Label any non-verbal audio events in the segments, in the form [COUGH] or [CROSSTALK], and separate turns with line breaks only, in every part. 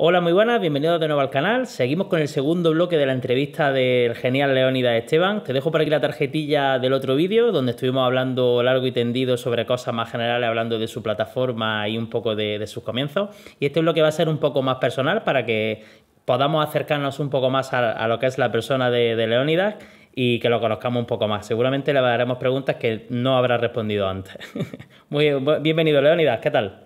Hola, muy buenas, bienvenidos de nuevo al canal. Seguimos con el segundo bloque de la entrevista del genial Leonidas Esteban. Te dejo por aquí la tarjetilla del otro vídeo, donde estuvimos hablando largo y tendido sobre cosas más generales, hablando de su plataforma y un poco de, sus comienzos. Y este bloque va a ser un poco más personal para que podamos acercarnos un poco más a, lo que es la persona de, Leonidas Leónidas y que lo conozcamos un poco más. Seguramente le haremos preguntas que no habrá respondido antes. [LAUGHS] muy bienvenido, Leónidas, ¿qué tal?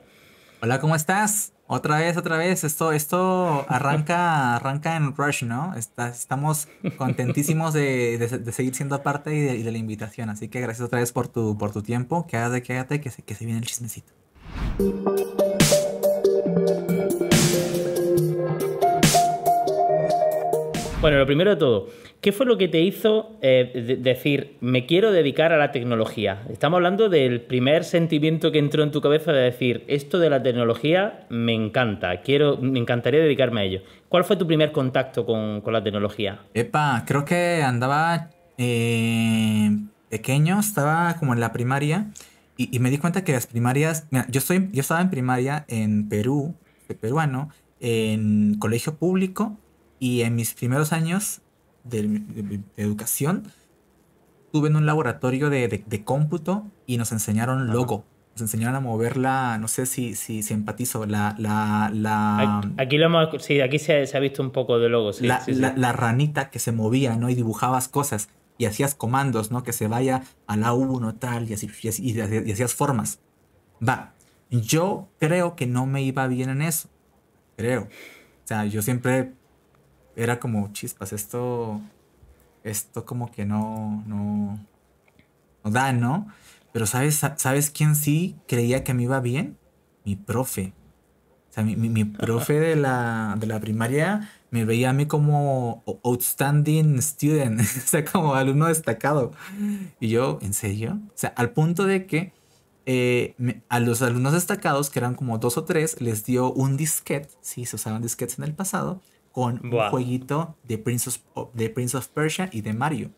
Hola,
¿cómo estás?
Otra vez, otra
vez, esto, esto arranca, [LAUGHS] arranca en Rush, ¿no? estamos contentísimos de, seguir siendo parte y de, la invitación. Así que gracias otra vez por tu, por tu tiempo. Quédate, quédate, que que se viene el chismecito.
Bueno, lo primero de todo, ¿qué fue lo que te hizo eh, decir, me quiero dedicar a la tecnología? Estamos hablando del primer sentimiento que entró en tu cabeza de decir, esto de la tecnología me encanta, quiero, me encantaría dedicarme a ello. ¿Cuál fue tu primer contacto con, la tecnología?
Epa, creo que andaba eh, pequeño, estaba como en la primaria. Y, me di cuenta que las primarias, yo, soy, yo estaba en primaria en Perú, peruano, en colegio público y en mis primeros años de, educación, estuve en un laboratorio de, de cómputo y nos enseñaron logo. Nos enseñaron a mover la, no sé si, si, si empatizo, la, la, la...
Aquí, lo hemos, aquí se, ha visto un poco de logo, sí, la, la,
ranita que se movía, ¿no? Y dibujabas cosas y hacías comandos, ¿no? Que se vaya a la 1 tal y, así, y hacías formas. Va, yo creo que no me iba bien en eso. Creo. O sea, yo siempre era como chispas, esto, esto como que no, no, no da, ¿no? Pero ¿sabes, ¿sabes quién sí creía que me iba bien? Mi profe. O sea, mi, profe de la, de la primaria me veía a mí como outstanding student, [LAUGHS] o sea, como alumno destacado. Y yo, ¿en serio? O sea, al punto de que eh, a los alumnos destacados, que eran como dos o tres, les dio un disquete, sí, se usaban disquetes en el pasado, con un jueguito de Prince, of, oh, de Prince of Persia y de Mario.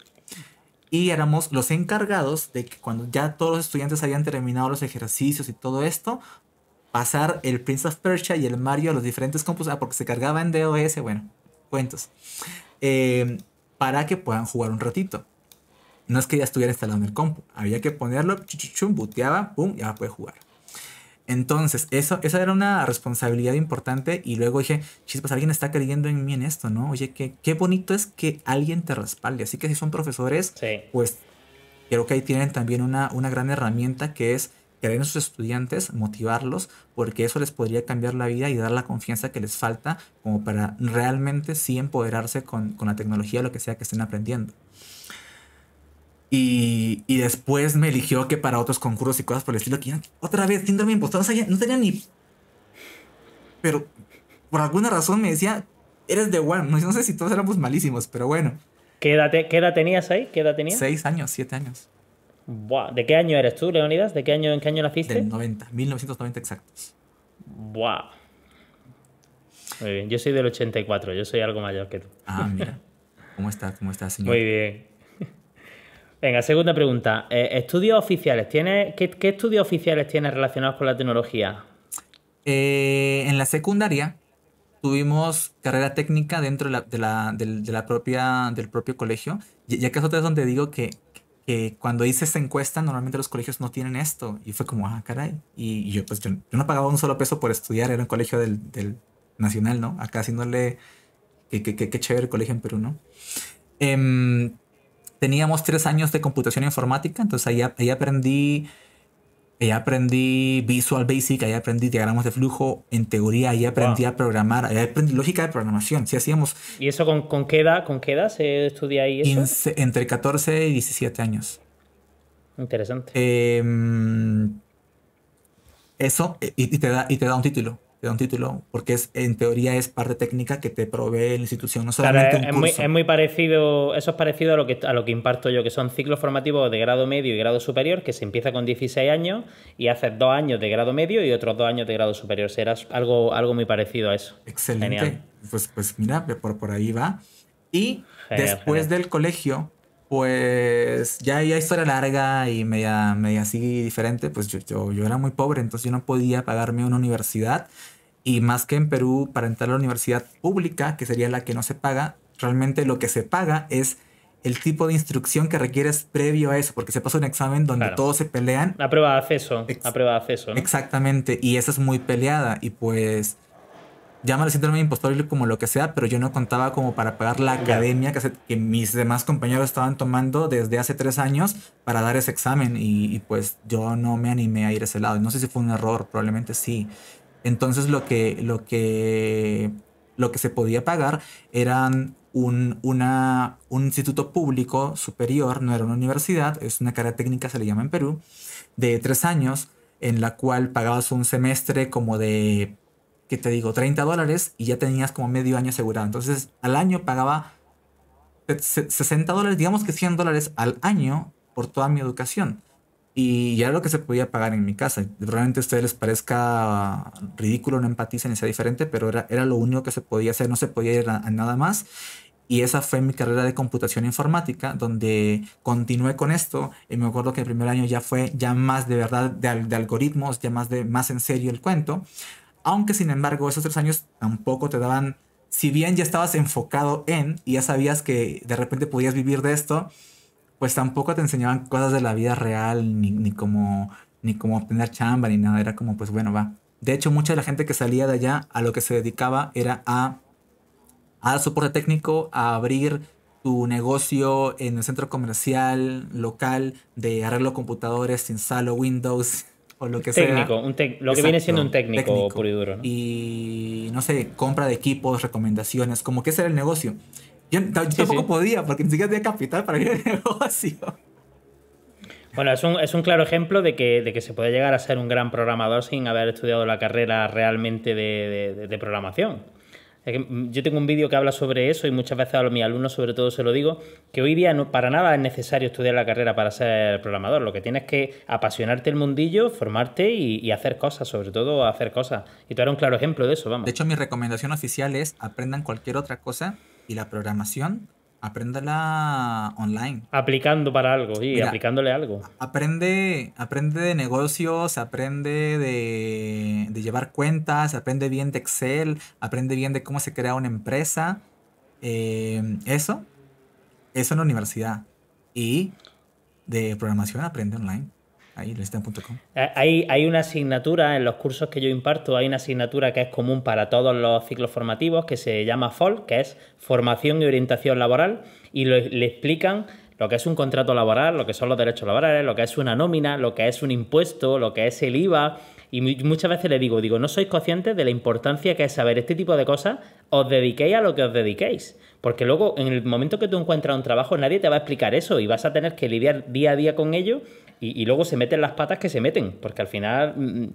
Y éramos los encargados de que cuando ya todos los estudiantes habían terminado los ejercicios y todo esto, pasar el Prince of Persia y el Mario a los diferentes compus, ah, porque se cargaba en DOS, bueno, cuentos, eh, para que puedan jugar un ratito. No es que ya estuviera instalado en el compu, había que ponerlo, chuchuchum, buteaba, pum, ya puede jugar. Entonces, eso, esa era una responsabilidad importante y luego dije, chispas, alguien está creyendo en mí en esto, ¿no? Oye, qué, qué bonito es que alguien te respalde. Así que si son profesores, pues creo que ahí tienen también una, gran herramienta que es creer en sus estudiantes, motivarlos, porque eso les podría cambiar la vida y dar la confianza que les falta como para realmente sí empoderarse con, con la tecnología lo que sea que estén aprendiendo. Y, después me eligió que para otros concursos y cosas por el estilo, que otra vez, síndrome impostor, no sabía, no tenía ni... Pero por alguna razón me decía, eres de One, no, sé si todos éramos malísimos, pero bueno.
¿Qué edad, tenías ahí? ¿Qué edad tenías? Seis años, siete años. Buah, ¿de qué año eres tú, Leonidas? ¿De qué año, en qué año naciste? Del 90, 1990 exactos. Buah. Muy bien, yo soy del 84, yo soy algo mayor que tú. Ah, mira.
[LAUGHS] ¿Cómo está, cómo está, señor? Muy
bien. Venga, segunda pregunta. Eh, ¿Estudios oficiales? qué, estudios oficiales tienes relacionados con la tecnología? Eh,
en la secundaria tuvimos carrera técnica dentro de la, propia, del propio colegio, Y que eso es donde digo que, cuando hice esa encuesta, normalmente los colegios no tienen esto. Y fue como, ah, caray. Y, pues, yo, no pagaba un solo peso por estudiar, era un colegio del, nacional, ¿no? Acá haciéndole. Qué que, chévere el colegio en Perú, ¿no? Em, teníamos tres años de computación informática, entonces ahí, aprendí... aprendí Visual Basic, ahí aprendí diagramas de flujo, en teoría ahí aprendí a programar, ahí aprendí lógica de programación, hacíamos... ¿Y eso con, con, qué edad, con qué edad se estudia ahí eso? entre 14 y 17 años. Interesante. Em, eso, y te da un título de un título, porque es, en teoría es parte técnica que te provee la institución, no solamente es, curso. es, Muy, es
muy parecido, eso es parecido a lo, que, a lo que imparto yo, que son ciclos formativos de grado medio y grado superior, que se empieza con 16 años y haces dos años de grado medio y otros dos años de grado superior. Será algo, algo muy parecido a eso.
Excelente. Pues, pues mira, por, por ahí va. Y después del colegio, pues ya hay historia larga y media, media así diferente, pues yo, yo, yo, era muy pobre, entonces yo no podía pagarme una universidad. Y más que en Perú, para entrar a la universidad pública, que sería la que no se paga, realmente lo que se paga es el tipo de instrucción que requieres previo a eso, porque se pasa un examen donde todos se pelean.
La prueba de acceso. La prueba de acceso.
Exactamente, y esa es muy peleada, y pues llámalo síndrome impostor como lo que sea, pero yo no contaba como para pagar la academia que, que, mis demás compañeros estaban tomando desde hace tres años para dar ese examen, y, y pues yo no me animé a ir a ese lado. No sé si fue un error, probablemente sí, entonces lo que, lo que, lo que se podía pagar eran un, una, un instituto público superior, no era una universidad, es una carrera técnica, se le llama en Perú, de tres años, en la cual pagabas un semestre como de, que te digo?, 30 dólares y ya tenías como medio año asegurado. Entonces al año pagaba 60 dólares, digamos que 100 dólares al año por toda mi educación. Y ya era lo que se podía pagar en mi casa. Realmente a ustedes les parezca ridículo, no empaticen y sea diferente, pero era, era lo único que se podía hacer, no se podía ir a, nada más. Y esa fue mi carrera de computación informática, donde continué con esto. Y me acuerdo que el primer año ya fue ya más de verdad de, de algoritmos, ya más, de, más en serio el cuento. Aunque sin embargo esos tres años tampoco te daban, si bien ya estabas enfocado en y ya sabías que de repente podías vivir de esto, pues tampoco te enseñaban cosas de la vida real, ni, ni cómo ni como obtener chamba, ni nada. Era como, pues bueno, va. De hecho, mucha de la gente que salía de allá a lo que se dedicaba era a, a soporte técnico, a abrir tu negocio en el centro comercial local de arreglo computadores, instalo Windows
[LAUGHS] o lo que sea. Técnico, lo que viene siendo un técnico, puro y duro.
¿no? Y no sé, compra de equipos, recomendaciones, como que ese era el negocio. Yo, tampoco podía, porque ni siquiera tenía capital para ir al [LAUGHS] negocio.
Bueno, es un, claro ejemplo de que, se puede llegar a ser un gran programador sin haber estudiado la carrera realmente de, programación. Mm, yo tengo un vídeo que habla sobre eso y muchas veces a mis alumnos sobre todo se lo digo, que hoy día no, para nada es necesario estudiar la carrera para ser programador. Lo que tienes que apasionarte el mundillo, formarte y, hacer cosas, sobre todo hacer cosas. Y tú eres un claro ejemplo de eso, vamos. De hecho, mi recomendación
oficial es aprendan cualquier otra cosa y la programación, apréndela
online. Aplicando para algo, y aplicándole algo.
Aprende, aprende de negocios, aprende de, de, llevar cuentas, aprende bien de Excel, aprende bien de cómo se crea una empresa. Eh, eso, eso en la universidad. Y de programación aprende online. Ahí,
eh, Hay, una asignatura en los cursos que yo imparto, hay una asignatura que es común para todos los ciclos formativos que se llama FOL, que es Formación y Orientación Laboral, y le explican lo que es un contrato laboral, lo que son los derechos laborales, lo que es una nómina, lo que es un impuesto, lo que es el IVA. Y muchas veces le digo, digo, no sois conscientes de la importancia que es saber este tipo de cosas, os dediquéis a lo que os dediquéis. Porque luego, en el momento que tú encuentras un trabajo, nadie te va a explicar eso y vas a tener que lidiar día a día con ello y, luego se meten las patas que se meten, porque al final... Mm, mm,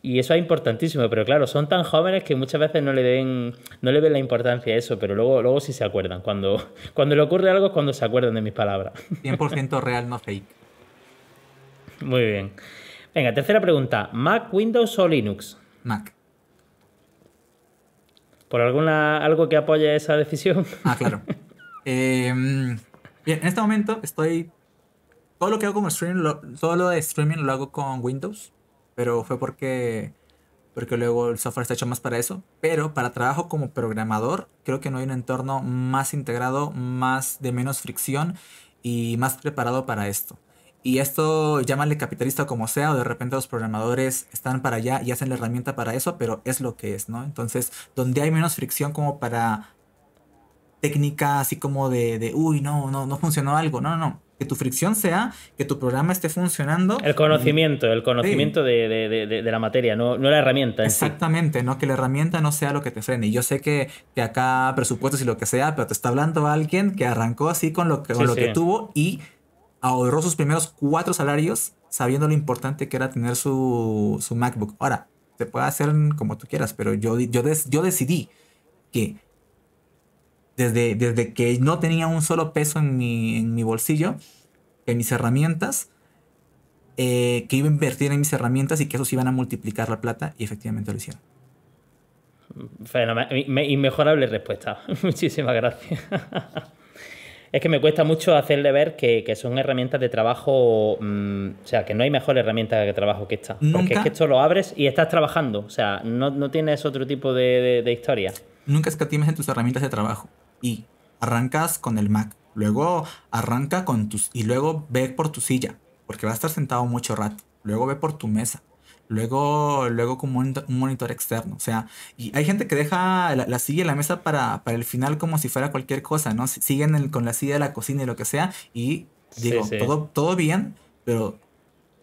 y eso es importantísimo, pero claro, son tan jóvenes que muchas veces no le den, no le ven la importancia a eso, pero luego, luego sí se acuerdan. Cuando, [LAUGHS] cuando le ocurre algo es cuando se acuerdan de mis palabras. 100% [LAUGHS] real, no fake. Muy bien. Venga, tercera pregunta. ¿Mac, Windows o Linux? Mac. ¿Por alguna, algo que apoye esa decisión? Ah, claro. [LAUGHS] Eh, mm,
bien, en este momento estoy todo lo que hago con streaming, lo, todo lo de streaming lo hago con Windows, pero fue porque, porque luego el software está hecho más para eso. Pero para trabajo como programador, creo que no hay un entorno más integrado, más de menos fricción y más preparado para esto. Y esto, llámale capitalista como sea, o de repente los programadores están para allá y hacen la herramienta para eso, pero es lo que es, ¿no? Entonces, donde hay menos fricción como para técnica así como de, uy, no, no, no funcionó algo, no, no que tu fricción sea que tu programa esté funcionando. El conocimiento,
el conocimiento de, la materia, no, no la herramienta. Exactamente, no que la herramienta no sea lo que
te frene. Y yo sé que, que, acá presupuestos y lo que sea, pero te está hablando alguien que arrancó así con lo que, lo que tuvo y ahorró sus primeros cuatro salarios sabiendo lo importante que era tener su, su MacBook. Ahora, se puede hacer como tú quieras, pero yo, yo, yo decidí que desde, que no tenía un solo peso en mi, bolsillo, en mis herramientas, eh, que iba a invertir en mis herramientas y que esos iban a multiplicar la plata y efectivamente lo hicieron.
Inmejorable respuesta. [LAUGHS] Muchísimas gracias. [LAUGHS] Es que me cuesta mucho hacerle ver que, son herramientas de trabajo, mm, o sea, que no hay mejor herramienta de trabajo que esta. Porque es que esto lo abres y estás trabajando, o sea, no, tienes otro tipo de, de, de historia.
Nunca escatimes en tus herramientas de trabajo y arrancas con el Mac, luego arranca con tus y luego ve por tu silla, porque va a estar sentado mucho rato, luego ve por tu mesa, luego, luego como un, monitor externo. O sea, y hay gente que deja la, silla y la mesa para, el final como si fuera cualquier cosa, ¿no? siguen con la silla de la cocina y lo que sea. Y digo, Todo, todo bien, pero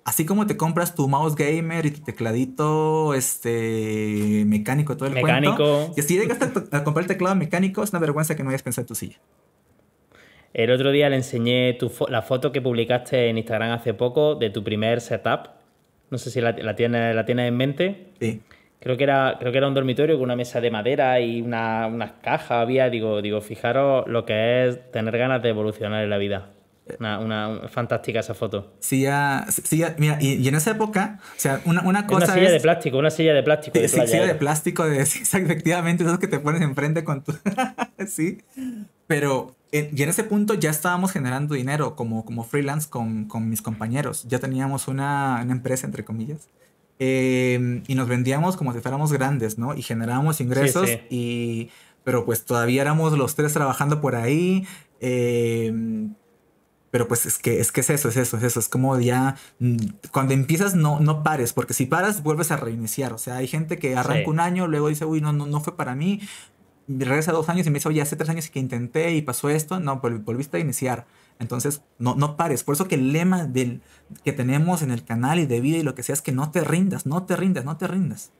Así como te compras tu mouse gamer y tu tecladito este, mecánico, todo el mecánico. cuento. Y si llegas a, comprar el teclado mecánico, es una vergüenza que no hayas pensado en tu silla.
El otro día le enseñé la foto que publicaste en Instagram hace poco de tu primer setup. No sé si la, tienes, en mente. Sí. Creo que, era, creo que era un dormitorio con una mesa de madera y unas una cajas. Había, digo, digo, fijaros lo que es tener ganas de evolucionar en la vida. Una, fantástica esa foto. sí ya mira, y, en esa época,
o sea, una, una cosa. Una silla de
plástico, una silla de plástico. De sí, silla eh. de
plástico, de, [LAUGHS]
efectivamente,
esos que te pones enfrente con tu. [LAUGHS] sí. Pero, en, eh, y en ese punto ya estábamos generando dinero como, como freelance con, con mis compañeros. Ya teníamos una, empresa, entre comillas. Em, y nos vendíamos como si fuéramos grandes, ¿no? Y generábamos ingresos y. Pero pues todavía éramos los tres trabajando por ahí. Eh, pero pues es que, es que es eso, es eso, es eso. Es como ya mm, cuando empiezas no, no pares, porque si paras vuelves a reiniciar. O sea, hay gente que arranca un año, luego dice, uy, no, no, no fue para mí. Regresa dos años y me dice, oye, hace tres años que intenté y pasó esto. No, volviste a iniciar. Entonces, no, no pares. Por eso que el lema del, que tenemos en el canal y de vida y lo que sea es que no te rindas, no te rindas, no te rindas.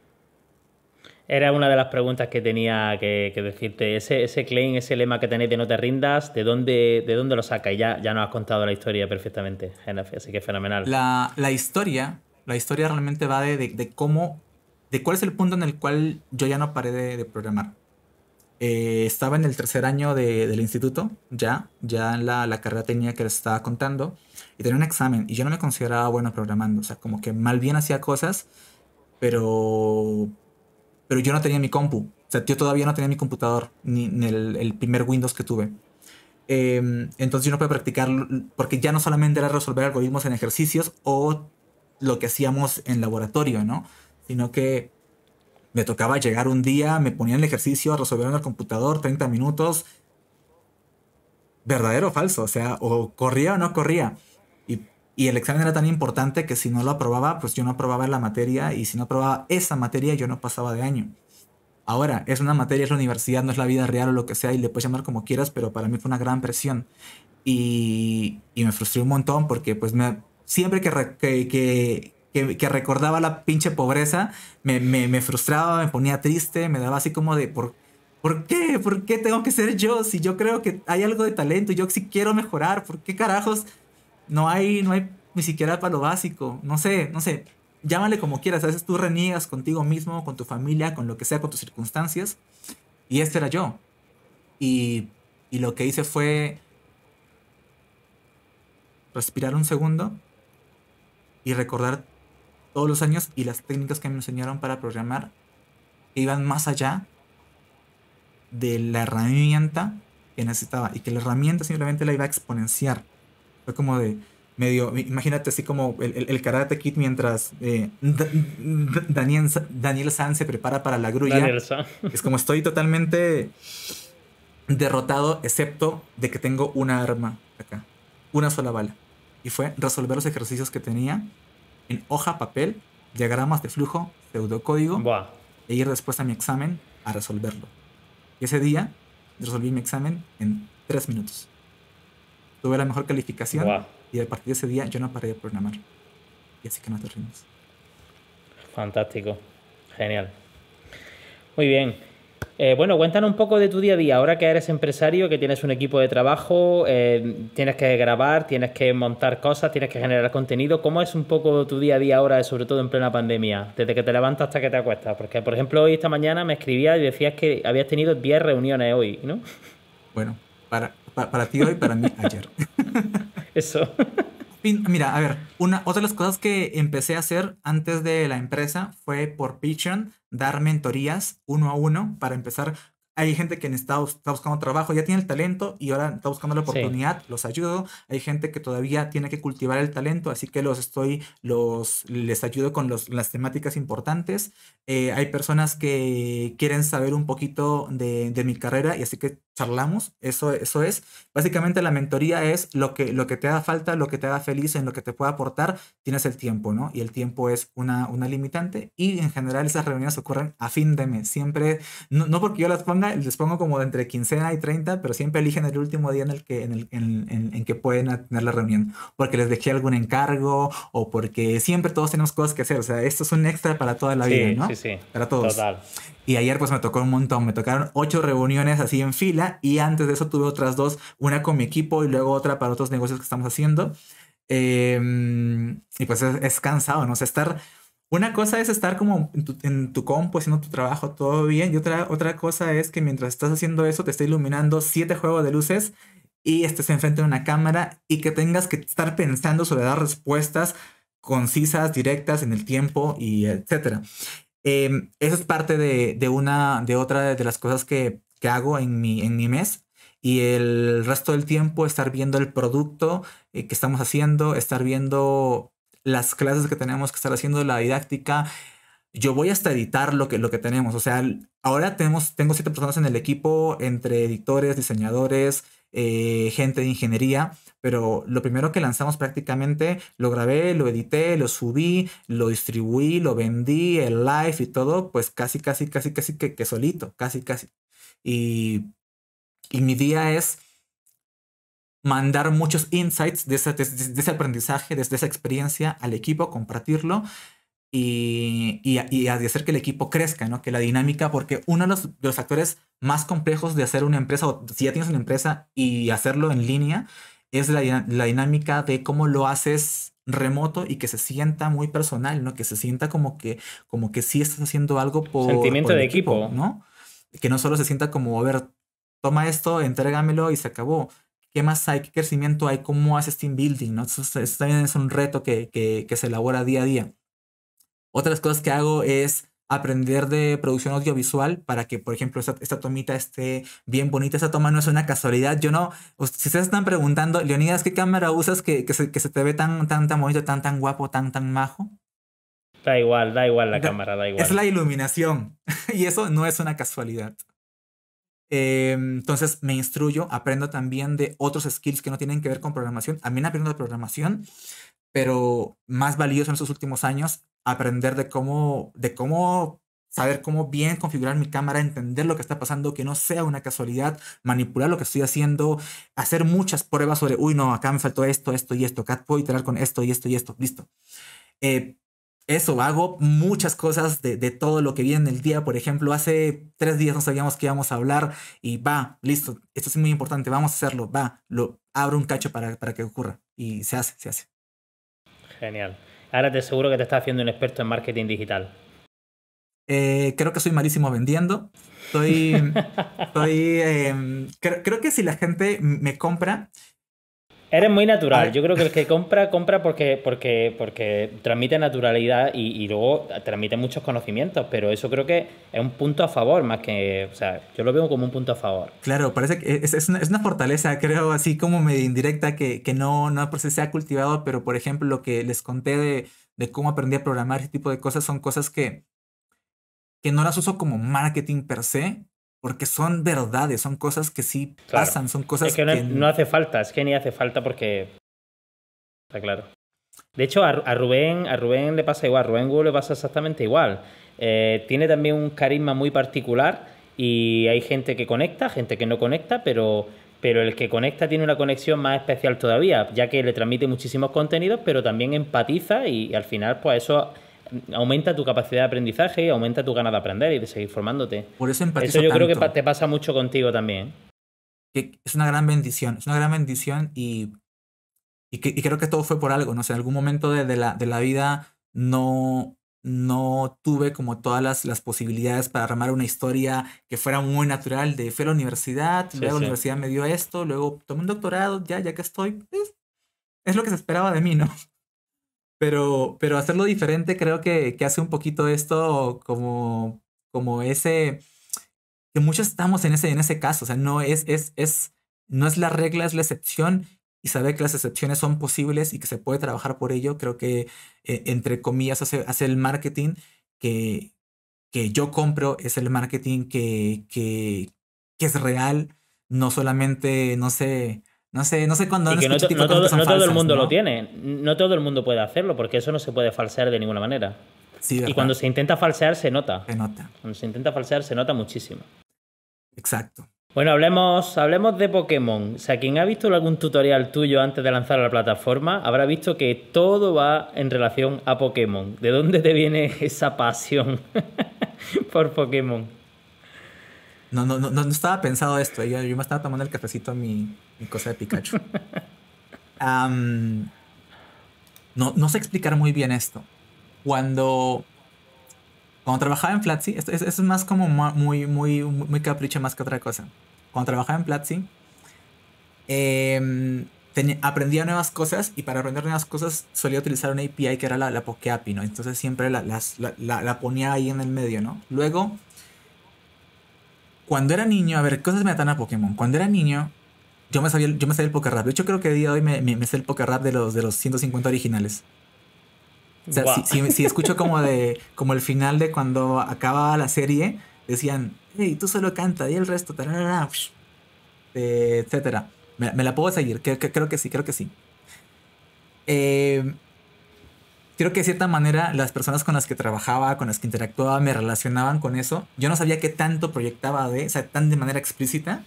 Era una de las preguntas que tenía que, decirte. Ese, ese claim, ese lema que tenéis de no te rindas, ¿de dónde, de dónde lo saca? Y ya, ya nos has contado la historia perfectamente, así que fenomenal. La,
historia, la historia realmente va de, cómo, de cuál es el punto en el cual yo ya no paré de, programar. Eh, estaba en el tercer año del instituto, ya, ya en la, la carrera tenía que les estaba contando, y tenía un examen, y yo no me consideraba bueno programando, o sea, como que mal bien hacía cosas, pero pero yo no tenía mi compu. O sea, yo todavía no tenía mi computador, ni, el, primer Windows que tuve. Em, entonces yo no podía practicar, porque ya no solamente era resolver algoritmos en ejercicios o lo que hacíamos en laboratorio, ¿no? Sino que me tocaba llegar un día, me ponían el ejercicio, resolver en el computador 30 minutos, verdadero o falso, o sea, o corría o no corría. Y el examen era tan importante que si no lo aprobaba, pues yo no aprobaba la materia y si no aprobaba esa materia, yo no pasaba de año. Ahora, es una materia, es la universidad, no es la vida real o lo que sea y le puedes llamar como quieras, pero para mí fue una gran presión. Y, y me frustré un montón porque pues me, siempre que, que, que, recordaba la pinche pobreza, me, me, me, frustraba, me ponía triste, me daba así como de, ¿por, ¿por qué? ¿Por qué tengo que ser yo? Si yo creo que hay algo de talento, yo sí quiero mejorar, ¿por qué carajos? no hay, no hay ni siquiera para lo básico, no sé, no sé, llámale como quieras, a veces tú reniegas contigo mismo, con tu familia, con lo que sea, con tus circunstancias, y este era yo. Y, y lo que hice fue respirar un segundo y recordar todos los años y las técnicas que me enseñaron para programar que iban más allá de la herramienta que necesitaba y que la herramienta simplemente la iba a exponenciar fue como de medio, imagínate así como el, Karate Kid mientras eh, Daniel, Daniel San se prepara para la grulla. Es como estoy totalmente derrotado, excepto de que tengo una arma acá, una sola bala. Y fue resolver los ejercicios que tenía en hoja, papel, diagramas de flujo, pseudocódigo, Buah. e ir después a mi examen a resolverlo. ese día resolví mi examen en tres minutos. Tuve la mejor calificación y a partir de ese día yo no paré de programar. Y así que no te rindas.
Fantástico. Genial. Muy bien. Eh, bueno, cuéntanos un poco de tu día a día. Ahora que eres empresario, que tienes un equipo de trabajo, eh, tienes que grabar, tienes que montar cosas, tienes que generar contenido. ¿Cómo es un poco tu día a día ahora, sobre todo en plena pandemia? Desde que te levantas hasta que te acuestas. Porque, por ejemplo, hoy esta mañana me escribías y decías que habías tenido 10 reuniones hoy, ¿no?
Bueno, para, para, ti hoy, para mí ayer. [LAUGHS] Eso. Mira, a ver, una, otra de las cosas que empecé a hacer antes de la empresa fue por Patreon dar mentorías uno a uno para empezar hay gente que está, está buscando trabajo, ya tiene el talento y ahora está buscando la oportunidad, los ayudo. Hay gente que todavía tiene que cultivar el talento, así que los estoy, los, les ayudo con las temáticas importantes. Eh, hay personas que quieren saber un poquito de, mi carrera y así que charlamos, eso, eso es. Básicamente la mentoría es lo que, lo que te haga falta, lo que te haga feliz, en lo que te pueda aportar, tienes el tiempo, ¿no? Y el tiempo es una, una limitante y en general esas reuniones ocurren a fin de mes, siempre, no, no porque yo las ponga, les pongo como entre quincena y 30, pero siempre eligen el último día en el que, en el, en, que pueden tener la reunión, porque les dejé algún encargo o porque siempre todos tenemos cosas que hacer, o sea, esto es un extra para toda la vida, ¿no? Para todos. Y ayer pues me tocó un montón, me tocaron ocho reuniones así en fila y antes de eso tuve otras dos, una con mi equipo y luego otra para otros negocios que estamos haciendo. Em, y pues es, cansado, ¿no? sé, sea, estar una cosa es estar como en tu, en compu haciendo tu trabajo todo bien y otra, otra cosa es que mientras estás haciendo eso te esté iluminando siete juegos de luces y estés enfrente de una cámara y que tengas que estar pensando sobre dar respuestas concisas, directas en el tiempo y etcétera. Em, eso es parte de, una, de otra de las cosas que, que hago en mi, en mi mes y el resto del tiempo estar viendo el producto eh, que estamos haciendo, estar viendo las clases que tenemos que estar haciendo, la didáctica. Yo voy hasta editar lo que, lo que tenemos. O sea, ahora tenemos, tengo siete personas en el equipo, entre editores, diseñadores, eh, gente de ingeniería, pero lo primero que lanzamos prácticamente lo grabé, lo edité, lo subí, lo distribuí, lo vendí, el live y todo, pues casi, casi, casi, casi que, que solito, casi, casi. Y, y mi día es mandar muchos insights de ese, de, aprendizaje, desde esa experiencia al equipo, compartirlo y, y, y, hacer que el equipo crezca, ¿no? Que la dinámica, porque uno de los, factores más complejos de hacer una empresa, o si ya tienes una empresa y hacerlo en línea, es la, dinámica de cómo lo haces remoto y que se sienta muy personal, ¿no? Que se sienta como que, como que sí estás haciendo algo por... Sentimiento de equipo, ¿no? Que no solo se sienta como, a ver, toma esto, entrégamelo y se acabó, qué más hay, qué crecimiento hay, cómo haces team building, ¿no? Eso, también es un reto que, que, se elabora día a día. Otras cosas que hago es aprender de producción audiovisual para que, por ejemplo, esta, tomita esté bien bonita. Esta toma no es una casualidad. Yo no, si ustedes están preguntando, Leonidas, ¿qué cámara usas que, que se, se, te ve tan, tan, tan bonito, tan, tan guapo, tan, tan majo?
Da igual, da igual la cámara, da igual. Es la
iluminación [LAUGHS] y eso no es una casualidad. Em, entonces me instruyo, aprendo también de otros skills que no tienen que ver con programación. A mí no aprendo de programación, pero más valioso en estos últimos años aprender de cómo, de cómo saber cómo bien configurar mi cámara, entender lo que está pasando, que no sea una casualidad, manipular lo que estoy haciendo, hacer muchas pruebas sobre, uy, no, acá me faltó esto, esto y esto, acá puedo iterar con esto y esto y esto, listo. Eh, eso, hago muchas cosas de, todo lo que viene el día. Por ejemplo, hace tres días no sabíamos que íbamos a hablar y va, listo, esto es muy importante, vamos a hacerlo, va, lo abro un cacho para, para que ocurra y se hace, se hace.
Genial. Ahora te aseguro que te estás haciendo un experto en marketing digital.
Eh, creo que soy malísimo vendiendo. Estoy,
[LAUGHS] estoy em, creo,
que si la gente me compra,
Eres muy natural. Yo creo que el que compra, compra porque, porque, porque transmite naturalidad y, luego transmite muchos conocimientos. Pero eso creo que es un punto a favor, más que. O sea, yo lo veo como un punto a favor.
Claro, parece que es, es, una, es una, fortaleza, creo, así como medio indirecta, que, que no, no pues, se ha cultivado. Pero, por ejemplo, lo que les conté de, de cómo aprendí a programar, ese tipo de cosas, son cosas que, que no las uso como marketing per se, porque son verdades, son cosas que sí pasan, son cosas que, no, que, no, hace falta,
es que ni hace falta porque está claro. De hecho, a, Rubén, a Rubén le pasa igual, a Rubén Google le pasa exactamente igual. Eh, tiene también un carisma muy particular y hay gente que conecta, gente que no conecta, pero, pero el que conecta tiene una conexión más especial todavía, ya que le transmite muchísimos contenidos, pero también empatiza y al final, pues eso aumenta tu capacidad de aprendizaje, aumenta tu ganas de aprender y de seguir formándote. Por eso Eso yo creo que te pasa mucho contigo también.
¿eh? Es una gran bendición, es una gran bendición y, y, creo que todo fue por algo, no sé, en algún momento de, la, de la vida
no,
no tuve como todas las, las, posibilidades para armar una historia que fuera muy natural de fui a la universidad, la universidad me dio esto, luego tomé un doctorado, ya, ya que estoy, es, pues, es, lo que se esperaba de mí, ¿no? Pero, pero hacerlo diferente creo que, hace un poquito esto como, como ese, que muchos estamos en ese, en ese caso, o sea, no es, es, es, no es la regla, es la excepción y saber que las excepciones son posibles y que se puede trabajar por ello, creo que eh, entre comillas hace, hace, el marketing que, que yo compro, es el marketing que, que, que es real, no solamente, no sé, no sé, no sé cuándo. no, todo, el mundo lo
tiene. No todo el mundo puede hacerlo porque eso no se puede falsear de ninguna manera. y cuando se intenta falsear se nota. Se nota. Cuando se intenta falsear se nota muchísimo. Exacto. Bueno, hablemos, hablemos de Pokémon. O sea, quien ha visto algún tutorial tuyo antes de lanzar a la plataforma habrá visto que todo va en relación a Pokémon. ¿De dónde te viene [LAUGHS] esa pasión [LAUGHS] por Pokémon?
No, no, no, estaba pensado esto. ¿eh? Yo, yo me estaba tomando el cafecito mi, mi cosa de Pikachu. [LAUGHS] no, sé explicar muy bien esto. Cuando cuando trabajaba en Platzi, esto es, más como muy, muy, muy capricho más que otra cosa. Cuando trabajaba en Platzi, em, aprendía nuevas cosas y para aprender nuevas cosas solía utilizar una API que era la, la PokeAPI, ¿no? Entonces siempre la, la, ponía ahí en el medio, ¿no? Luego cuando era niño, a ver, cosas me atan a Pokémon. Cuando era niño, yo me sabía, yo me sabía el Pokérap. De hecho, creo que día de hoy me, me, sé el Pokérap de los, de los 150 originales.
O sea, si,
escucho como de como el final de cuando acababa la serie, decían, hey, tú solo canta, y el resto, tararara, eh, etcétera. Me, la puedo seguir, creo, creo, que sí, creo que sí. Eh, creo que de cierta manera las personas con las que trabajaba, con las que interactuaba, me relacionaban con eso. Yo no sabía qué tanto proyectaba de, o sea, tan de manera explícita,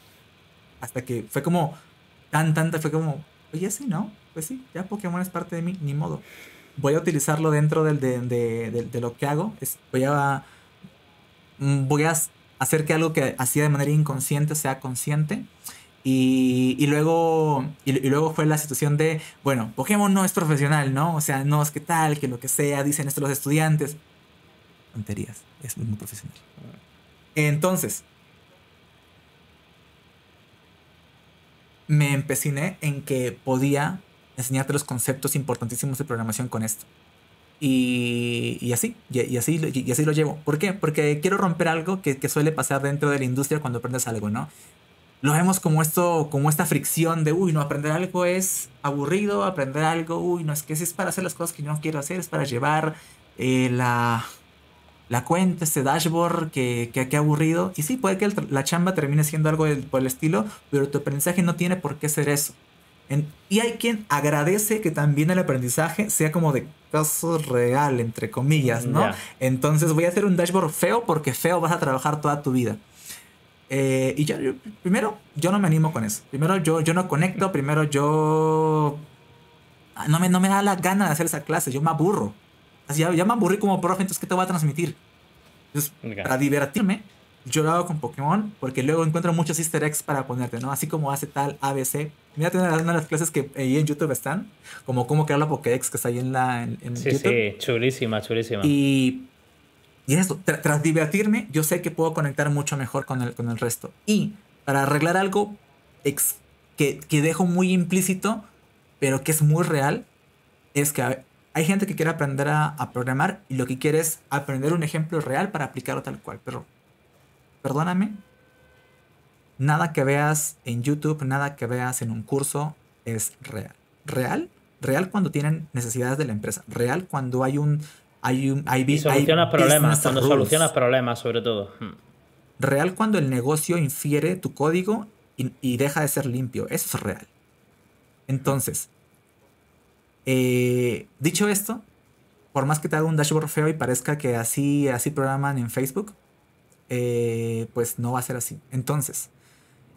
hasta que fue como, tan, tanta, fue como, oye, sí, ¿no? Pues sí, ya Pokémon es parte de mí, ni modo. Voy a utilizarlo dentro del, de, de, de, lo que hago. voy a. Mm, voy a hacer que algo que hacía de manera inconsciente sea consciente. Y, luego, y, luego fue la situación de, bueno, Pokémon no es profesional, ¿no? O sea, no es que tal, que lo que sea, dicen esto los estudiantes. Tonterías, es muy profesional. Entonces, me empeciné en que podía enseñarte los conceptos importantísimos de programación con esto. Y, así, y, así, y así lo llevo. ¿Por qué? Porque quiero romper algo que, que, suele pasar dentro de la industria cuando aprendes algo, ¿no? Lo vemos como esto, como esta fricción de, uy, no, aprender algo es aburrido, aprender algo, uy, no, es que si es para hacer las cosas que yo no quiero hacer, es para llevar eh, la, la cuenta, este dashboard, que, que, aburrido. Y sí, puede que la chamba termine siendo algo del, por el estilo, pero tu aprendizaje no tiene por qué ser eso. y hay quien agradece que también el aprendizaje sea como de caso real, entre comillas, mm, ¿no? Entonces voy a hacer un dashboard feo porque feo vas a trabajar toda tu vida. Eh, y yo, primero, yo no me animo con eso. Primero, yo, yo no conecto. Primero, yo. Ah, no me, no me da la gana de hacer esa clase. Yo me aburro. Así, ya, me aburrí como profe, entonces, ¿qué te voy a transmitir? Entonces, para divertirme, yo lo hago con Pokémon, porque luego encuentro muchos Easter eggs para ponerte, ¿no? Así como hace tal ABC. Mira, tiene una de las clases que ahí en YouTube están, como cómo crear la Pokédex que está ahí en, la, en, YouTube sí, Sí,
chulísima, chulísima.
Y y eso, tras divertirme, yo sé que puedo conectar mucho mejor con el, con el resto. Y para arreglar algo que, que, dejo muy implícito, pero que es muy real, es que hay gente que quiere aprender a, a programar y lo que quiere es aprender un ejemplo real para aplicarlo tal cual. Pero, perdóname, nada que veas en YouTube, nada que veas en un curso es real. Real, real cuando tienen necesidades de la empresa, real cuando hay un hay hay, solucionas problemas, cuando solucionas
problemas sobre todo. Hmm.
Real cuando el negocio infiere tu código y, deja de ser limpio. Eso es real. Entonces, eh, dicho esto, por más que te haga un dashboard feo y parezca que así, así programan en Facebook, eh, pues no va a ser así. Entonces,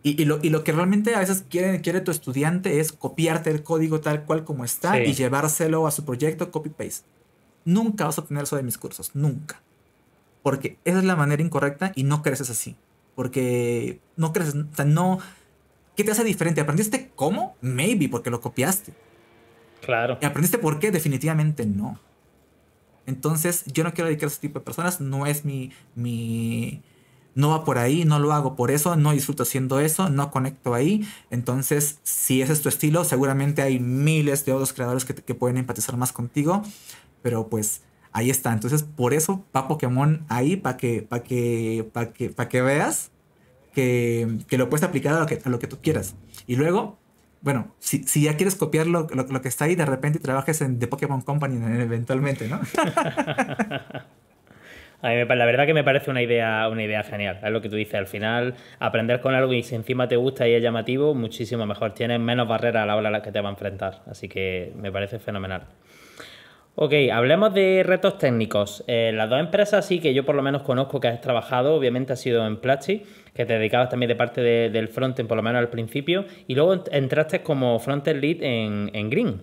y, lo, que realmente a veces quiere, quiere tu estudiante es copiarte el código tal cual como está y llevárselo a su proyecto copy-paste. Nunca vas a obtener eso de mis cursos, nunca. Porque esa es la manera incorrecta y no creces así. Porque no creces, o sea, no... ¿Qué te hace diferente? ¿Aprendiste cómo? Maybe, porque lo copiaste. Claro. ¿Y aprendiste por qué? Definitivamente no. Entonces, yo no quiero dedicar a ese tipo de personas, no es mi, mi, no va por ahí, no lo hago por eso, no disfruto haciendo eso, no conecto ahí. Entonces, si ese es tu estilo, seguramente hay miles de otros creadores que, que pueden empatizar más contigo. Pero pues ahí está. Entonces, por eso va Pokémon ahí, para que, para que, para que, veas que, lo puedes aplicar a lo, que, tú quieras. Y luego, bueno, si, ya quieres copiar lo, que está ahí, de repente trabajes en The Pokémon Company eventualmente, ¿no? [LAUGHS]
la verdad que me parece una idea, una idea genial. Es lo que tú dices, al final aprender con algo y si encima te gusta y es llamativo, muchísimo mejor. Tienes menos barreras a la hora a la que te va a enfrentar. Así que me parece fenomenal. Ok, hablemos de retos técnicos. Eh, las dos empresas sí que yo por lo menos conozco que has trabajado, obviamente ha sido en Platzi, que te dedicabas también de parte del frontend por lo menos al principio, y luego entraste como frontend lead en, Green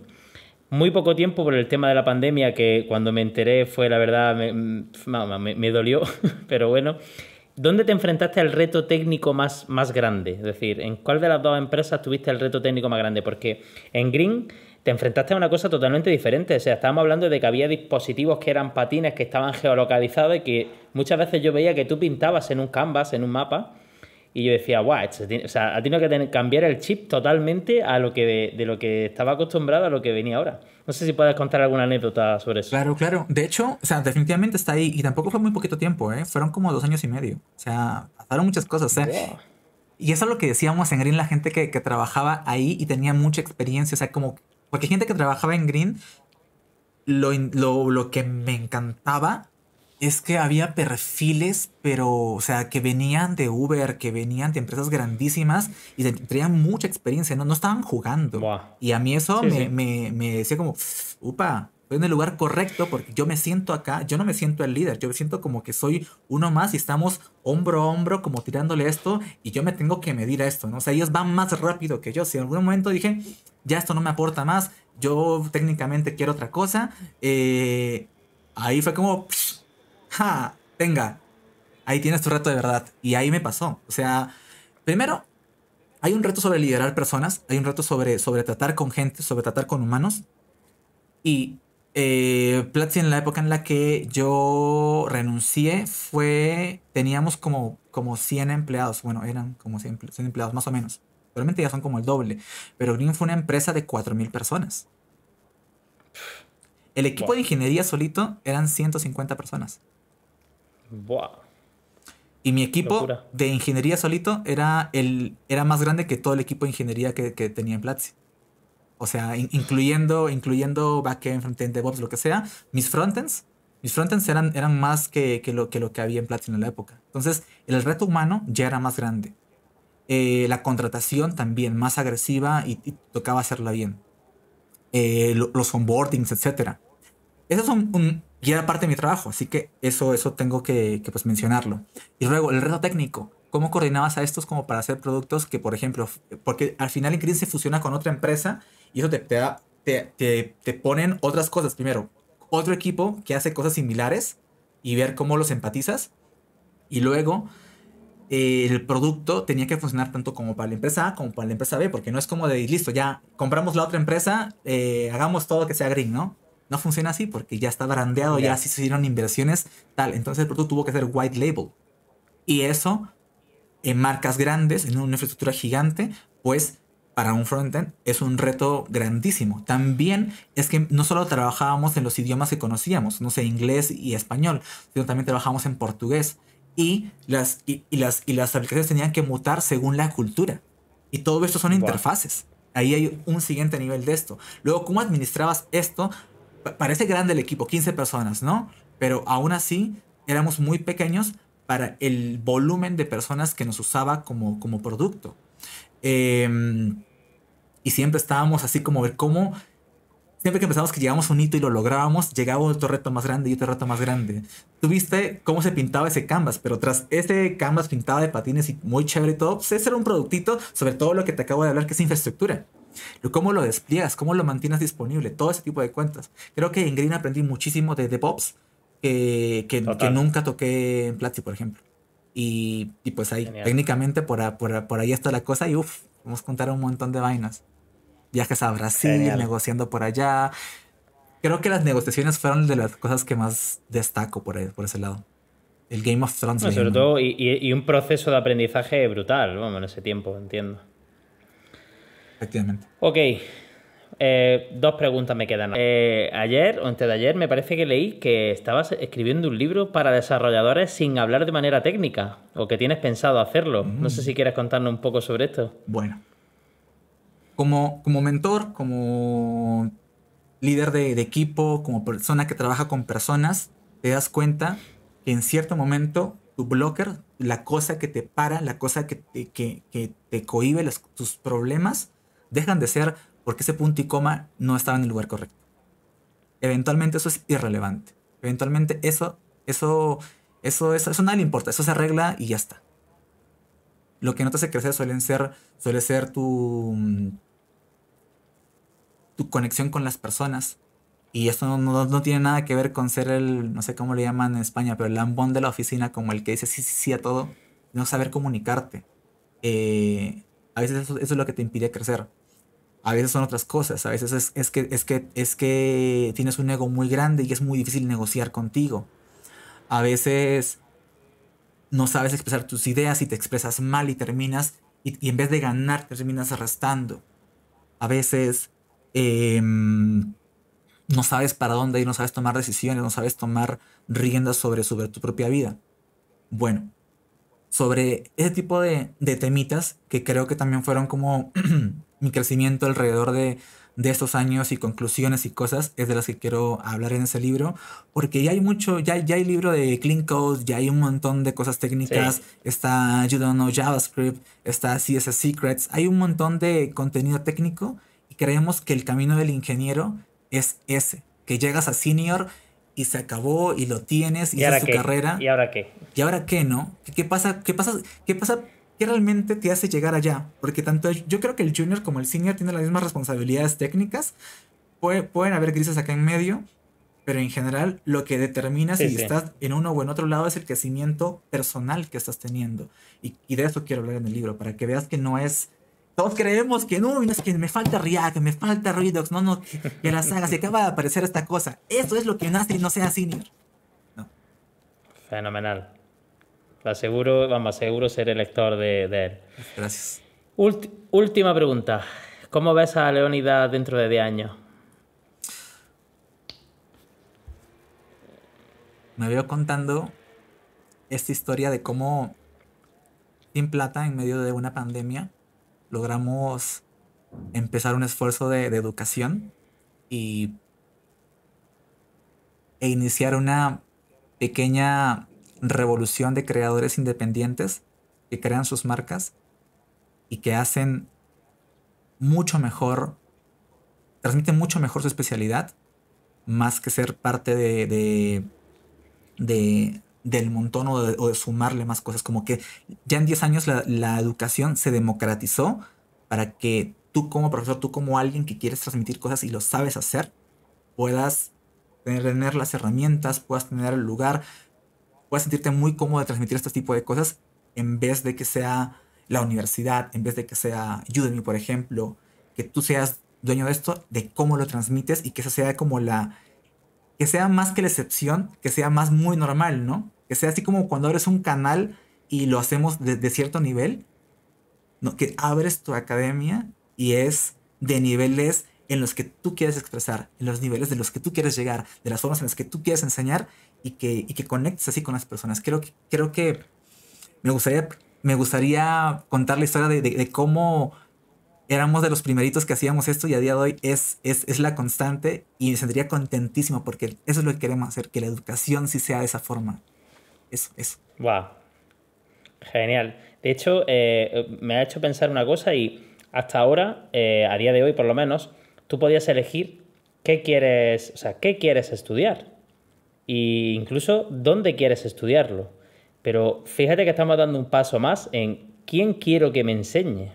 muy poco tiempo por el tema de la pandemia, que cuando me enteré fue, la verdad, me, dolió, [LAUGHS] pero bueno. ¿Dónde te enfrentaste al reto técnico más, más grande? Es decir, ¿en cuál de las dos empresas tuviste el reto técnico más grande? Porque en Green te enfrentaste a una cosa totalmente diferente. O sea, estábamos hablando de que había dispositivos que eran patines, que estaban geolocalizados y que muchas veces yo veía que tú pintabas en un canvas, en un mapa, y yo decía, guau, o ha tenido que cambiar el chip totalmente a lo que de, lo que estaba acostumbrado a lo que venía ahora. No sé si puedes contar alguna anécdota sobre eso. Claro, claro. De hecho, sea,
definitivamente está ahí. Y tampoco fue muy poquito tiempo, ¿eh? Fueron como dos años y medio. O sea, pasaron muchas cosas, ¿eh? Y eso es lo que decíamos en Green, la gente que, que trabajaba ahí y tenía mucha experiencia, o sea, como porque gente que trabajaba en Green, lo, que me encantaba es que había perfiles, pero, o sea, que venían de Uber, que venían de empresas grandísimas y tenían mucha experiencia, no, no estaban jugando. Y a mí eso me, Me, me, decía como, upa, Estoy en el lugar correcto porque yo me siento acá, yo no me siento el líder, yo me siento como que soy uno más y estamos hombro a hombro como tirándole esto y yo me tengo que medir a esto, ¿no? O sea, ellos van más rápido que yo. Si en algún momento dije, ya esto no me aporta más, yo técnicamente quiero otra cosa, eh, ahí fue como, ja, venga, ahí tienes tu reto de verdad. Y ahí me pasó. O sea, primero, hay un reto sobre liderar personas, hay un reto sobre, sobre tratar con gente, sobre tratar con humanos. Y eh, Platzi en la época en la que yo renuncié fue, teníamos como, como 100 empleados, bueno, eran como 100, empleados más o menos, realmente ya son como el doble, pero Green fue una empresa de 4.000 personas. El equipo de ingeniería solito eran 150 personas. Y mi equipo de ingeniería solito era, el, era más grande que todo el equipo de ingeniería que, que tenía en Platzi. O sea, incluyendo, incluyendo backend, frontend, DevOps, lo que sea, mis frontends, mis frontends eran, eran más que, que, lo, que lo que había en Platinum en la época. Entonces, el reto humano ya era más grande. Eh, la contratación también más agresiva y, tocaba hacerla bien. Eh, los onboardings, etc. Eso es un, ya era parte de mi trabajo, así que eso, eso tengo que, pues, mencionarlo. Y luego, el reto técnico. ¿Cómo coordinabas a estos como para hacer productos que, por ejemplo, porque al final LinkedIn se fusiona con otra empresa y eso te, da, te, ponen otras cosas. Primero, otro equipo que hace cosas similares y ver cómo los empatizas. Y luego, el producto tenía que funcionar tanto como para la empresa A como para la empresa B, porque no es como de, listo, ya compramos la otra empresa, eh, hagamos todo que sea green, ¿no? No funciona así porque ya está brandeado, ya se hicieron inversiones, tal. Entonces el producto tuvo que ser white label. Y eso, en marcas grandes, en una infraestructura gigante, pues para un frontend es un reto grandísimo. También es que no solo trabajábamos en los idiomas que conocíamos, no sé, inglés y español, sino también trabajábamos en portugués. Y las, las, y las aplicaciones tenían que mutar según la cultura. Y todo esto son interfaces. Ahí hay un siguiente nivel de esto. Luego, ¿cómo administrabas esto? Parece grande el equipo, 15 personas, ¿no? Pero aún así, éramos muy pequeños para el volumen de personas que nos usaba como, como producto. Eh, y siempre estábamos así como ver cómo, siempre que empezamos que llegamos un hito y lo lográbamos, llegaba otro reto más grande y otro reto más grande. tuviste cómo se pintaba ese canvas, pero tras ese canvas pintado de patines y muy chévere y todo, pues ese era un productito sobre todo lo que te acabo de hablar, que es infraestructura. Cómo lo despliegas, cómo lo mantienes disponible, todo ese tipo de cuentas. Creo que en Green aprendí muchísimo de DevOps, que, que, nunca toqué en Platzi, por ejemplo. Y, y pues ahí, técnicamente, por, por, por ahí está la cosa y uff, Podemos contar un montón de vainas. Viajes a Brasil, negociando por allá. Creo que las negociaciones fueron de las cosas que más destaco por, por ese lado. El Game of Thrones. sobre todo,
y, un proceso de aprendizaje brutal, vamos, en ese tiempo, entiendo. Efectivamente. Ok, eh, dos preguntas me quedan. Eh, ayer o antes de ayer me parece que leí que estabas escribiendo un libro para desarrolladores sin hablar de manera técnica o que tienes pensado hacerlo. No sé mm. si quieres contarnos un poco sobre esto.
Bueno, como, mentor, como líder de, equipo, como persona que trabaja con personas, te das cuenta que en cierto momento tu blocker, la cosa que te para, la cosa que te, que, cohíbe tus problemas, dejan de ser porque ese punto y coma no estaba en el lugar correcto. Eventualmente eso es irrelevante. Eventualmente eso, eso, eso, eso, eso le importa. Eso se arregla y ya está. Lo que no te hace crecer suelen ser, suele ser tu, mm, tu conexión con las personas. Y eso no, tiene nada que ver con ser el, no sé cómo le llaman en España, pero el lambón de la oficina, como el que dice sí, sí, sí a todo. No saber comunicarte. Eh, a veces eso es lo que te impide crecer a veces son otras cosas, a veces es, que, es, que, es que tienes un ego muy grande y es muy difícil negociar contigo. A veces no sabes expresar tus ideas y te expresas mal y terminas, y, en vez de ganar, te terminas arrastrando. A veces em, no sabes para dónde ir, no sabes tomar decisiones, no sabes tomar riendas sobre, sobre tu propia vida. Bueno, sobre ese tipo de temitas que creo que también fueron como [CLEARS THROAT] mi crecimiento alrededor de, de estos años y conclusiones y cosas es de las que quiero hablar en ese libro, porque ya hay mucho, ya, ya hay libro de Clean Code, ya hay un montón de cosas técnicas, está You Don't Know JavaScript, está CSS Secrets, hay un montón de contenido técnico y creemos que el camino del ingeniero es ese, que llegas a senior y se acabó y lo tienes y, es tu carrera. ¿Y ahora qué? ¿Y ahora qué, no? ¿Qué, qué pasa? ¿Qué pasa? ¿Qué pasa? qué realmente te hace llegar allá. Porque tanto yo creo que el junior como el senior tienen las mismas responsabilidades técnicas. pueden haber grises acá en medio, pero en general lo que determina si estás en uno o en otro lado es el crecimiento personal que estás teniendo. Y, de eso quiero hablar en el libro, para que veas que no es... Todos creemos que no, es que me falta que me falta Redux, no, no, que, la saga se acaba de aparecer esta cosa. Eso es lo que nace y no sea senior. No.
Fenomenal la aseguro, vamos, seguro ser el lector de él. Gracias. última pregunta. ¿Cómo ves a Leonidas dentro de 10 años? Me
veo contando esta historia de cómo sin plata en medio de una pandemia logramos empezar un esfuerzo de, educación y e iniciar una pequeña revolución de creadores independientes que crean sus marcas y que hacen mucho mejor, transmiten mucho mejor su especialidad, más que ser parte de, de, del montón o de, sumarle más cosas. Como que ya en 10 años la, educación se democratizó para que tú como profesor, tú como alguien que quieres transmitir cosas y lo sabes hacer, puedas tener las herramientas, puedas tener el lugar, Puedes sentirte muy cómodo de transmitir este tipo de cosas en vez de que sea la universidad, en vez de que sea Udemy, por ejemplo, que tú seas dueño de esto, de cómo lo transmites y que esa sea como la, que sea más que la excepción, que sea más muy normal, ¿no? Que sea así como cuando abres un canal y lo hacemos de, cierto nivel, ¿no? que abres tu academia y es de niveles en los que tú quieres expresar, en los niveles de los que tú quieres llegar, de las formas en las que tú quieres enseñar y que, y que conectes así con las personas. Creo que, creo que me gustaría, me gustaría contar la historia de, cómo éramos de los primeritos que hacíamos esto y a día de hoy es, es, es, la constante y me sentiría contentísimo porque eso es lo que queremos hacer, que la educación sí sea de esa forma.
Eso, eso. Wow. Genial. De hecho, eh, me ha hecho pensar una cosa y hasta ahora, eh, a día de hoy por lo menos, tú podías elegir qué quieres, o sea, qué quieres estudiar e incluso dónde quieres estudiarlo. Pero fíjate que estamos dando un paso más en quién quiero que me enseñe.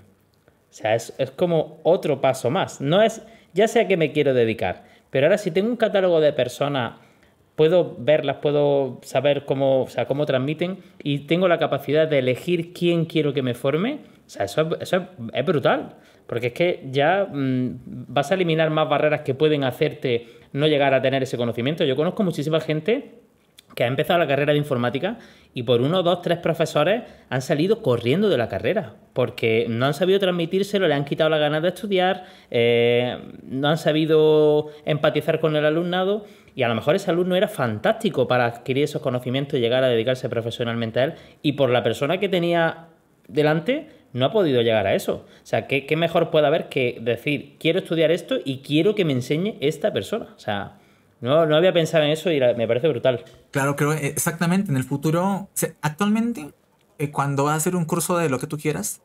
O sea, es, como otro paso más. No es, ya sé a qué me quiero dedicar, pero ahora si tengo un catálogo de personas puedo verlas, puedo saber cómo, sea, cómo transmiten y tengo la capacidad de elegir quién quiero que me forme. O sea, eso, es, brutal. Porque es que ya mm, vas a eliminar más barreras que pueden hacerte no llegar a tener ese conocimiento. Yo conozco muchísima gente que ha empezado la carrera de informática y por uno, dos, tres profesores han salido corriendo de la carrera porque no han sabido transmitírselo, le han quitado la ganas de estudiar, eh, no han sabido empatizar con el alumnado y a lo mejor ese alumno era fantástico para adquirir esos conocimientos y llegar a dedicarse profesionalmente a él y por la persona que tenía delante no ha podido llegar a eso. O sea, ¿qué, mejor puede haber que decir, quiero estudiar esto y quiero que me enseñe esta persona? O sea, no, no había pensado en eso y me parece brutal. Claro, creo
eh, exactamente. En el futuro, actualmente, eh, cuando vas a hacer un curso de lo que tú quieras,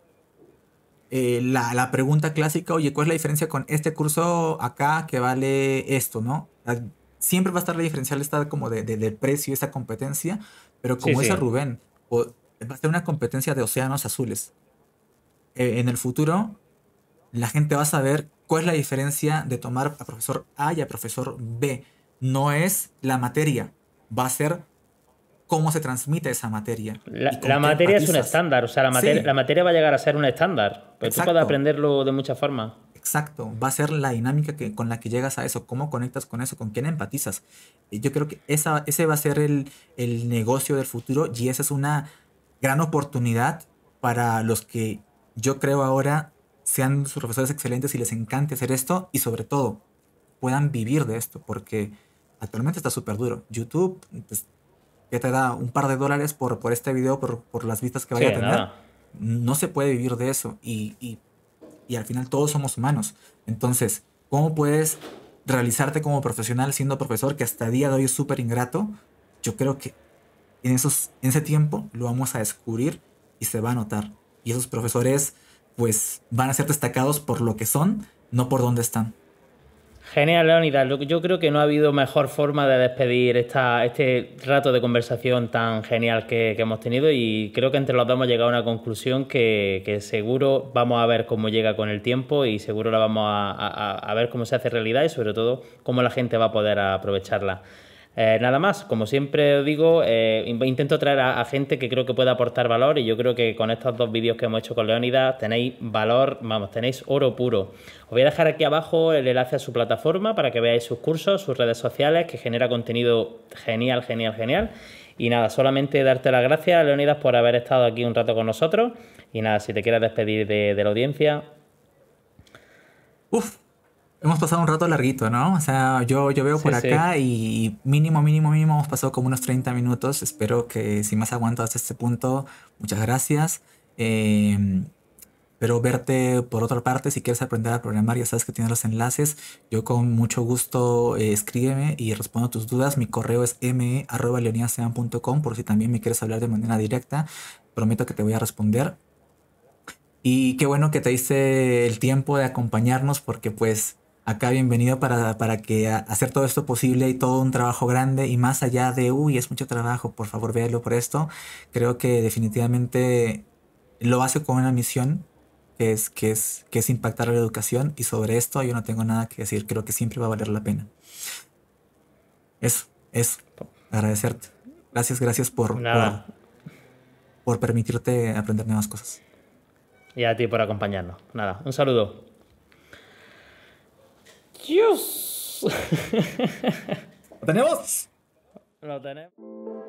eh, la, pregunta clásica, oye, ¿cuál es la diferencia con este curso acá que vale esto, no? Ah, siempre va a estar la diferencial está como de, de, precio, esa competencia, pero como sí, dice Rubén, va a ser una competencia de océanos azules. Eh, en el futuro la gente va a saber cuál es la diferencia de tomar a profesor A y a profesor B. No es la materia, va a ser cómo se transmite esa materia. La, materia es un estándar, o sea, la,
materia va a llegar a ser un estándar, pero pues tú puedes aprenderlo de muchas formas.
Exacto, va a ser la dinámica que, con la que llegas a eso, cómo conectas con eso, con quién empatizas. Yo creo que esa, ese va a ser el, el negocio del futuro y esa es una gran oportunidad para los que yo creo ahora sean sus profesores excelentes y les encante hacer esto y sobre todo puedan vivir de esto porque actualmente está súper duro. YouTube pues, ya te da un par de dólares por, por este video, por, las vistas que vaya a tener. No se puede vivir de eso y, al final todos somos humanos. Entonces, ¿cómo puedes realizarte como profesional siendo profesor que hasta día de hoy es súper ingrato? Yo creo que en, esos, en ese tiempo lo vamos a descubrir y se va a notar y esos profesores pues van a ser destacados por lo que son, no por dónde están.
Genial, Leonidas. Yo creo que no ha habido mejor forma de despedir este rato de conversación tan genial que, hemos tenido y creo que entre los dos hemos llegado a una conclusión que, seguro vamos a ver cómo llega con el tiempo y seguro la vamos a ver cómo se hace realidad y sobre todo cómo la gente va a poder aprovecharla. Eh, nada más, como siempre digo, eh, intento traer a, gente que creo que pueda aportar valor y yo creo que con estos dos vídeos que hemos hecho con Leonidas tenéis valor, vamos, tenéis oro puro. Os voy a dejar aquí abajo el enlace a su plataforma para que veáis sus cursos, sus redes sociales, que genera contenido genial, genial, genial. Y nada, solamente darte las gracias, Leonidas, por haber estado aquí un rato con nosotros. Y nada, si te quieres despedir de, de la audiencia.
Uf, Hemos pasado un rato larguito, ¿no? O sea, yo, yo veo por acá y mínimo, mínimo, mínimo hemos pasado como unos 30 minutos. Espero que si más aguanto hasta este punto, muchas gracias. Em, pero verte por otra parte, si quieres aprender a programar, ya sabes que tienes los enlaces. Yo con mucho gusto eh, escríbeme y respondo tus dudas. Mi correo es me.leonidasean.com por si también me quieres hablar de manera directa. Prometo que te voy a responder. Y qué bueno que te hice el tiempo de acompañarnos porque pues acá bienvenido para, para que ah, hacer todo esto posible y todo un trabajo grande y más allá de, uy, es mucho trabajo, por favor véalo por esto, creo que definitivamente lo hace con una misión que es, que es, que es impactar a la educación y sobre esto yo no tengo nada que decir, creo que siempre va a valer la pena. Eso, eso, agradecerte. Gracias, gracias por, por, por permitirte aprender nuevas cosas.
Y a ti por acompañarnos. Nada, un saludo. ¡Dios! ¿Lo tenemos? Lo tenemos.